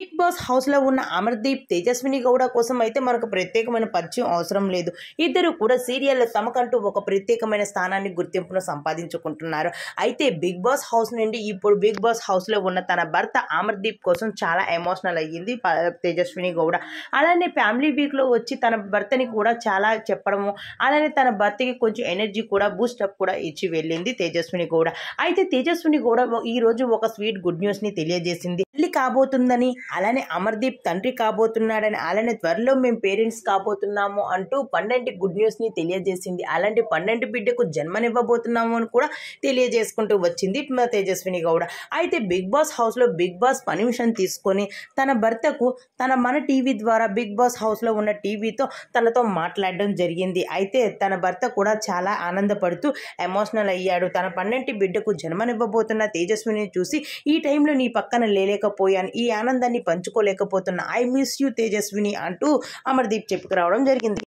big boss హౌస్లో ఉన్న అమర్దీప్ తేజస్విని గౌడ కోసం అయితే మనకు ప్రత్యేకమైన పరిచయం అవసరం లేదు ఇద్దరు కూడా సీరియల్లో తమకంటూ ఒక ప్రత్యేకమైన స్థానాన్ని గుర్తింపును సంపాదించుకుంటున్నారు అయితే బిగ్ బాస్ హౌస్ నుండి ఇప్పుడు బిగ్ బాస్ హౌస్లో ఉన్న తన భర్త అమర్దీప్ కోసం చాలా ఎమోషనల్ అయ్యింది తేజస్విని గౌడ అలానే ఫ్యామిలీ వీక్లో వచ్చి తన భర్తని కూడా చాలా చెప్పడము అలానే తన భర్తకి కొంచెం ఎనర్జీ కూడా బూస్టప్ కూడా ఇచ్చి వెళ్ళింది తేజస్విని గౌడ అయితే తేజస్విని గౌడ ఈరోజు ఒక స్వీట్ గుడ్ న్యూస్ని తెలియజేసింది తల్లి కాబోతుందని అలానే అమర్దీప్ తండ్రి కాబోతున్నాడని అలానే త్వరలో మేము పేరెంట్స్ కాబోతున్నాము అంటూ పండంటి గుడ్ న్యూస్ని తెలియజేసింది అలాంటి పండంటి బిడ్డకు జన్మనివ్వబోతున్నాము అని కూడా తెలియజేసుకుంటూ వచ్చింది తేజస్విని గౌడ అయితే బిగ్ బాస్ హౌస్లో బిగ్ బాస్ పర్మిషన్ తీసుకొని తన భర్తకు తన మన టీవీ ద్వారా బిగ్ బాస్ హౌస్లో ఉన్న టీవీతో తనతో మాట్లాడడం జరిగింది అయితే తన భర్త కూడా చాలా ఆనందపడుతూ ఎమోషనల్ అయ్యాడు తన పన్నెంటి బిడ్డకు జన్మనివ్వబోతున్న తేజస్విని చూసి ఈ టైంలో నీ పక్కన లేలేక పోయాను ఈ ఆనందాన్ని పంచుకోలేకపోతున్నా ఐ మిస్ యూ తేజస్విని అంటూ అమర్దీప్ చెప్పుకురావడం జరిగింది